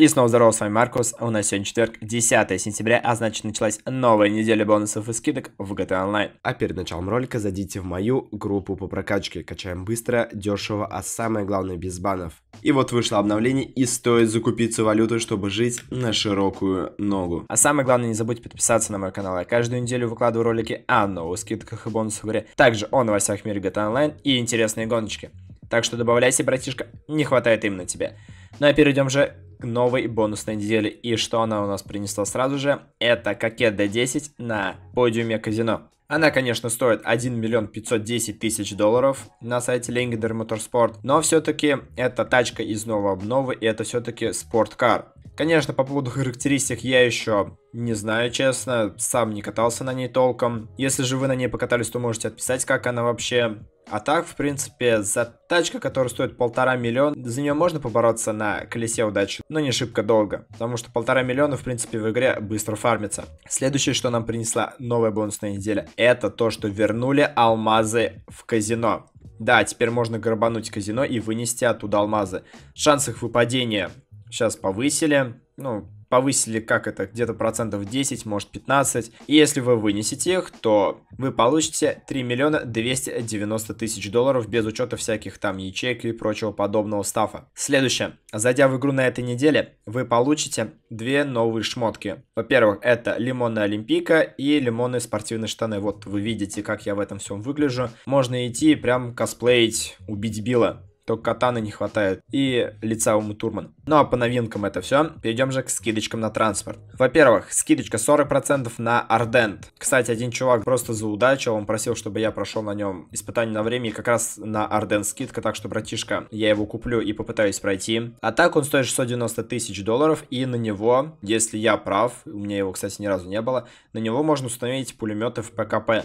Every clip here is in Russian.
И снова здорово, с вами Маркус. У нас сегодня четверг, 10 сентября, а значит началась новая неделя бонусов и скидок в GTA Online. А перед началом ролика зайдите в мою группу по прокачке. Качаем быстро, дешево, а самое главное без банов. И вот вышло обновление и стоит закупиться валютой, чтобы жить на широкую ногу. А самое главное не забудьте подписаться на мой канал. Я каждую неделю выкладываю ролики о новых скидках и бонусах в игре. Также о новостях мира GTA Online и интересные гоночки. Так что добавляйся, братишка, не хватает именно тебе. Ну а перейдем же новой бонусной недели. И что она у нас принесла сразу же? Это кокет D10 на подиуме казино. Она, конечно, стоит 1 миллион 510 тысяч долларов на сайте Linkeder Motorsport, но все-таки это тачка из новой обновы и это все-таки спорткар. Конечно, по поводу характеристик я еще не знаю, честно, сам не катался на ней толком. Если же вы на ней покатались, то можете отписать, как она вообще. А так, в принципе, за тачка, которая стоит полтора миллиона, за нее можно побороться на колесе удачи, но не шибко долго, потому что полтора миллиона, в принципе, в игре быстро фармится. Следующее, что нам принесла новая бонусная неделя, это то, что вернули алмазы в казино. Да, теперь можно грабануть казино и вынести оттуда алмазы. Шанс их выпадения сейчас повысили, ну, повысили, как это, где-то процентов 10, может 15. И если вы вынесете их, то вы получите 3 миллиона 290 тысяч долларов без учета всяких там ячеек и прочего подобного стафа. Следующее. Зайдя в игру на этой неделе, вы получите две новые шмотки. Во-первых, это лимонная олимпийка и лимонные спортивные штаны. Вот вы видите, как я в этом всем выгляжу. Можно идти и прям косплеить, убить Билла только катаны не хватает и лица у Мутурмана. Ну а по новинкам это все. Перейдем же к скидочкам на транспорт. Во-первых, скидочка 40% на Ардент. Кстати, один чувак просто заудачил, он просил, чтобы я прошел на нем испытание на время, и как раз на Ардент скидка, так что, братишка, я его куплю и попытаюсь пройти. А так он стоит 690 тысяч долларов, и на него, если я прав, у меня его, кстати, ни разу не было, на него можно установить пулеметы в ПКП.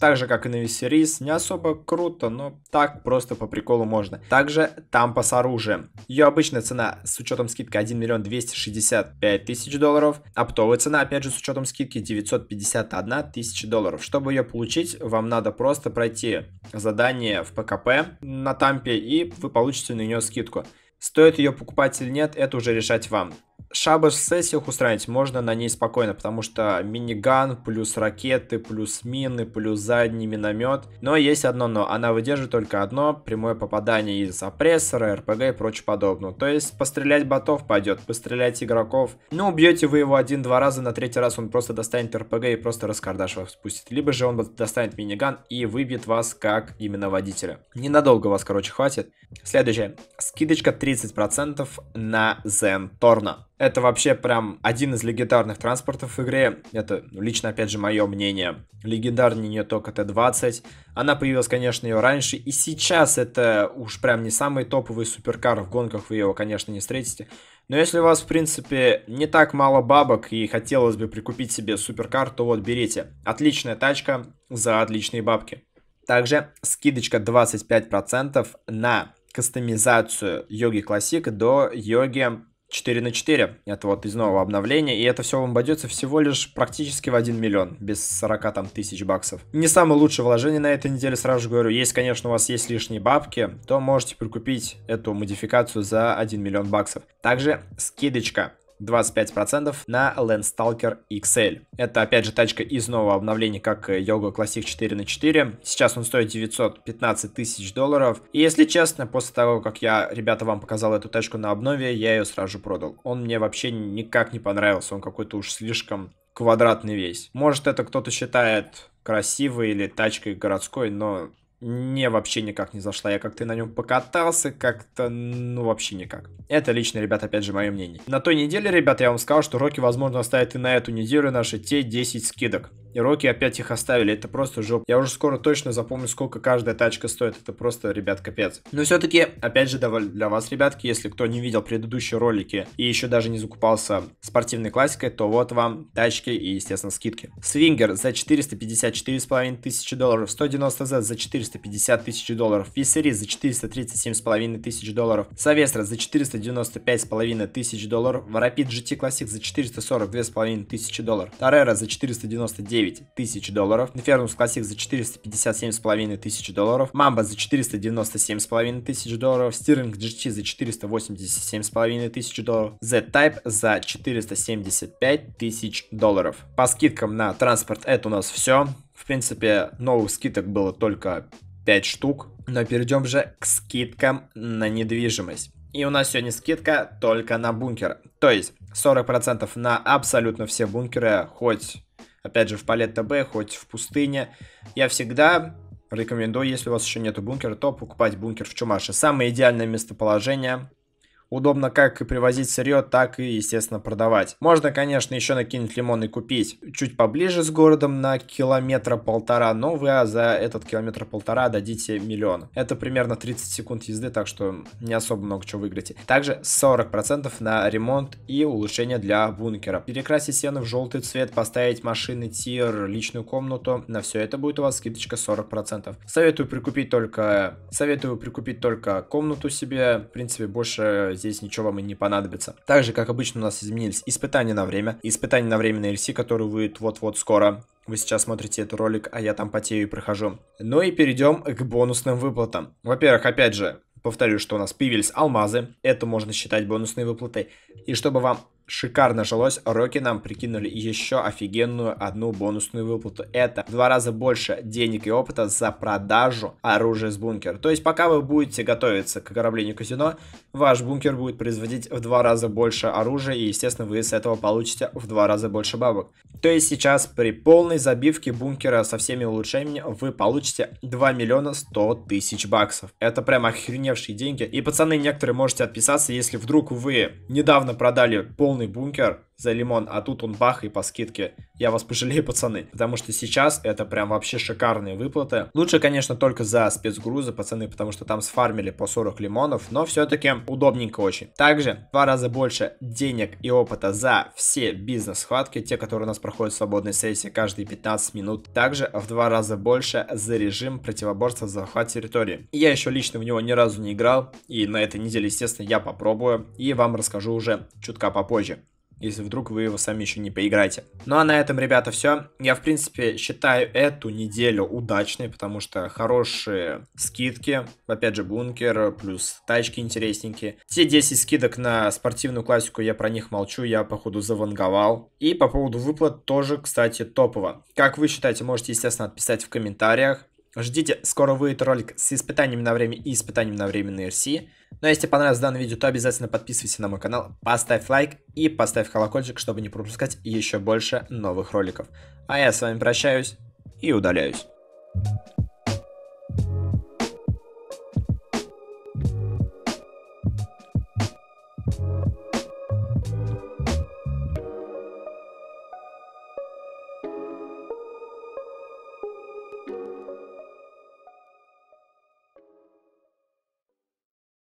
Так же, как и на Весерис, не особо круто, но так просто по приколу можно. Также тампа с оружием. Ее обычная цена с учетом скидки 1 миллион 265 тысяч долларов. А оптовая цена, опять же, с учетом скидки 951 тысяча долларов. Чтобы ее получить, вам надо просто пройти задание в ПКП на тампе и вы получите на нее скидку. Стоит ее покупать или нет, это уже решать вам шабаш-сессиях устранить можно на ней спокойно, потому что миниган, плюс ракеты, плюс мины, плюс задний миномет. Но есть одно но, она выдерживает только одно прямое попадание из опрессора, РПГ и прочее подобное. То есть пострелять ботов пойдет, пострелять игроков. Ну, убьете вы его один-два раза, на третий раз он просто достанет РПГ и просто раскардаш вас спустит. Либо же он достанет миниган и выбьет вас как именно водителя. Ненадолго вас, короче, хватит. Следующее. Скидочка 30% на Зенторна. Это вообще прям один из легендарных транспортов в игре. Это ну, лично, опять же, мое мнение. Легендарнее не только Т-20. Она появилась, конечно, ее раньше. И сейчас это уж прям не самый топовый суперкар в гонках. Вы его, конечно, не встретите. Но если у вас, в принципе, не так мало бабок и хотелось бы прикупить себе суперкар, то вот берите. Отличная тачка за отличные бабки. Также скидочка 25% на кастомизацию Йоги Классик до Йоги 4 на 4. Это вот из нового обновления. И это все вам обойдется всего лишь практически в 1 миллион. Без 40 там тысяч баксов. Не самое лучшее вложение на этой неделе, сразу же говорю. Если, конечно, у вас есть лишние бабки, то можете прикупить эту модификацию за 1 миллион баксов. Также скидочка 25% на Landstalker XL. Это опять же тачка из нового обновления, как Yoga Classic 4 на 4. Сейчас он стоит 915 тысяч долларов. И если честно, после того, как я, ребята, вам показал эту тачку на обнове, я ее сразу же продал. Он мне вообще никак не понравился, он какой-то уж слишком квадратный весь. Может, это кто-то считает красивой или тачкой городской, но не вообще никак не зашла. Я как-то на нем покатался, как-то, ну, вообще никак. Это лично, ребят, опять же, мое мнение. На той неделе, ребят, я вам сказал, что Роки, возможно, оставит и на эту неделю наши те 10 скидок. И Роки опять их оставили, это просто жопа. Я уже скоро точно запомню, сколько каждая тачка стоит, это просто, ребят, капец. Но все-таки, опять же, для вас, ребятки, если кто не видел предыдущие ролики и еще даже не закупался спортивной классикой, то вот вам тачки и, естественно, скидки. Свингер за 454,5 тысячи долларов, 190 Z за 450 тысяч долларов, Виссери за 437,5 тысяч долларов, Совестра за 495,5 тысяч долларов, Ворапид GT Classic за 442,5 тысячи долларов, Тарера за 499 409 тысяч долларов, Инфернус Классик за с половиной тысяч долларов, Мамба за с половиной тысяч долларов, Стирлинг GT за с половиной тысяч долларов, Z-Type за 475 тысяч долларов. По скидкам на транспорт это у нас все. В принципе, новых скидок было только 5 штук. Но перейдем же к скидкам на недвижимость. И у нас сегодня скидка только на бункер. То есть 40% на абсолютно все бункеры, хоть опять же, в палет ТБ, хоть в пустыне. Я всегда рекомендую, если у вас еще нету бункера, то покупать бункер в Чумаше. Самое идеальное местоположение Удобно как и привозить сырье, так и, естественно, продавать. Можно, конечно, еще накинуть лимон и купить чуть поближе с городом на километра полтора, но вы за этот километр полтора дадите миллион. Это примерно 30 секунд езды, так что не особо много чего выиграете. Также 40% на ремонт и улучшение для бункера. Перекрасить стены в желтый цвет, поставить машины, тир, личную комнату. На все это будет у вас скидочка 40%. Советую прикупить только... Советую прикупить только комнату себе. В принципе, больше здесь ничего вам и не понадобится. Также, как обычно, у нас изменились испытания на время. Испытания на время на RC, который выйдет вот-вот скоро. Вы сейчас смотрите этот ролик, а я там потею и прохожу. Ну и перейдем к бонусным выплатам. Во-первых, опять же, повторю, что у нас появились алмазы. Это можно считать бонусной выплатой. И чтобы вам шикарно жилось, Рокки нам прикинули еще офигенную одну бонусную выплату. Это в два раза больше денег и опыта за продажу оружия с бункера. То есть пока вы будете готовиться к ограблению казино, ваш бункер будет производить в два раза больше оружия и, естественно, вы с этого получите в два раза больше бабок. То есть сейчас при полной забивке бункера со всеми улучшениями вы получите 2 миллиона 100 тысяч баксов. Это прям охреневшие деньги. И, пацаны, некоторые можете отписаться, если вдруг вы недавно продали полный огромный бункер за лимон, а тут он бах и по скидке. Я вас пожалею, пацаны, потому что сейчас это прям вообще шикарные выплаты. Лучше, конечно, только за спецгрузы, пацаны, потому что там сфармили по 40 лимонов, но все-таки удобненько очень. Также в два раза больше денег и опыта за все бизнес-схватки, те, которые у нас проходят в свободной сессии каждые 15 минут. Также в два раза больше за режим противоборства за захват территории. я еще лично в него ни разу не играл, и на этой неделе, естественно, я попробую и вам расскажу уже чутка попозже если вдруг вы его сами еще не поиграете. Ну а на этом, ребята, все. Я, в принципе, считаю эту неделю удачной, потому что хорошие скидки, опять же, бункер, плюс тачки интересненькие. Те 10 скидок на спортивную классику, я про них молчу, я, походу, заванговал. И по поводу выплат тоже, кстати, топово. Как вы считаете, можете, естественно, отписать в комментариях. Ждите, скоро выйдет ролик с испытанием на время и испытанием на время на RC. Ну а если понравилось данное видео, то обязательно подписывайся на мой канал, поставь лайк и поставь колокольчик, чтобы не пропускать еще больше новых роликов. А я с вами прощаюсь и удаляюсь.